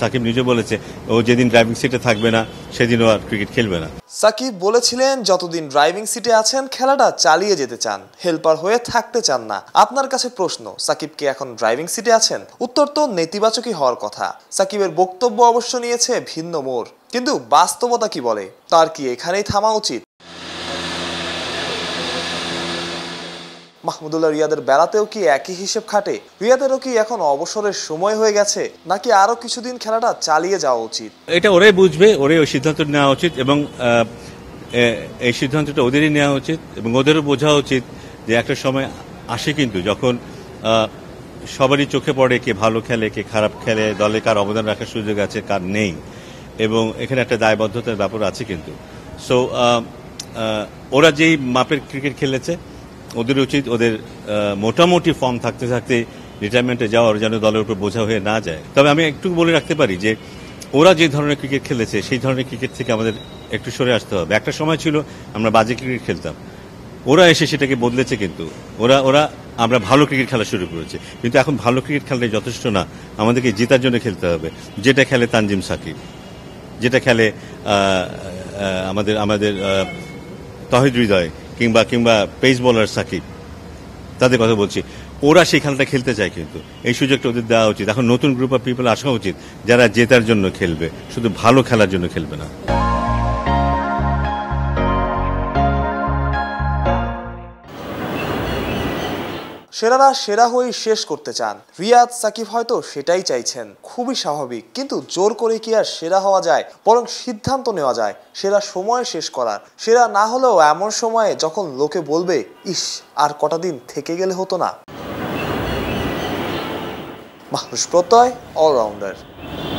সাকিব নিজে বলেছে ও যেদিন ড্রাইভিং সিটে থাকবে না সেদিনও আর ক্রিকেট খেলবে না সাকিব বলেছিলেন যতদিন ড্রাইভিং সিটে আছেন খেলাটা চালিয়ে যেতে চান হেল্পার হয়ে থাকতে চান না আপনার কাছে প্রশ্ন সাকিব কি এখন ড্রাইভিং সিটে আছেন উত্তর তো নেতিবাচকই হওয়ার কথা সাকিবের বক্তব্য অবশ্য নিয়েছে ভিন্ন মোড় কিন্তু বাস্তবতা কি বলে তার কি এখানেই থামা উচিত মাহমুদুল্লাহ রিয়াদের বেলাতেও কি একই হিসেব খাটে রিয়াদেরও কি এখন অবসরের সময় হয়ে গেছে নাকি আরও কিছুদিন খেলাটা চালিয়ে যাওয়া উচিত এটা ওরাই বুঝবে ওরাই ওই সিদ্ধান্ত নেওয়া উচিত এবং এই সিদ্ধান্তটা ওদেরই নেওয়া উচিত এবং ওদেরও বোঝা উচিত যে একটা সময় আসে কিন্তু যখন সবারই চোখে পড়ে কে ভালো খেলে কে খারাপ খেলে দলে কার অবদান রাখার সুযোগ আছে কার নেই এবং এখানে একটা দায়বদ্ধতার ব্যাপার আছে কিন্তু সো ওরা যেই মাপের ক্রিকেট খেলেছে ওদের উচিত ওদের মোটামুটি ফর্ম থাকতে থাকতে রিটায়ারমেন্টে যাওয়ার যেন দলের উপর বোঝা হয়ে না যায় তবে আমি একটু বলে রাখতে পারি যে ওরা যে ধরনের ক্রিকেট খেলেছে সেই ধরনের ক্রিকেট থেকে আমাদের একটু সরে আসতে হবে একটা সময় ছিল আমরা বাজে ক্রিকেট খেলতাম ওরা এসে সেটাকে বদলেছে কিন্তু ওরা ওরা আমরা ভালো ক্রিকেট খেলা শুরু করেছি কিন্তু এখন ভালো ক্রিকেট খেলতে যথেষ্ট না আমাদেরকে জেতার জন্য খেলতে হবে যেটা খেলে তানজিম সাকিব যেটা খেলে আমাদের আমাদের তহিদ হৃদয় কিংবা কিংবা পেস বলার সাকিব তাদের কথা বলছি ওরা সেই খেলাটা খেলতে চায় কিন্তু এই সুযোগটা ওদের দেওয়া উচিত এখন নতুন গ্রুপ অফ পিপল আসা উচিত যারা জেতার জন্য খেলবে শুধু ভালো খেলার জন্য খেলবে না সেরারা সেরা হয়েই শেষ করতে চান রিয়াদ সাকিব হয়তো সেটাই চাইছেন খুবই স্বাভাবিক কিন্তু জোর করে কি আর সেরা হওয়া যায় বরং সিদ্ধান্ত নেওয়া যায় সেরা সময় শেষ করার সেরা না হলেও এমন সময়ে যখন লোকে বলবে ইস আর কটা দিন থেকে গেলে হতো না মানুষ প্রত্যয় অলরাউন্ডার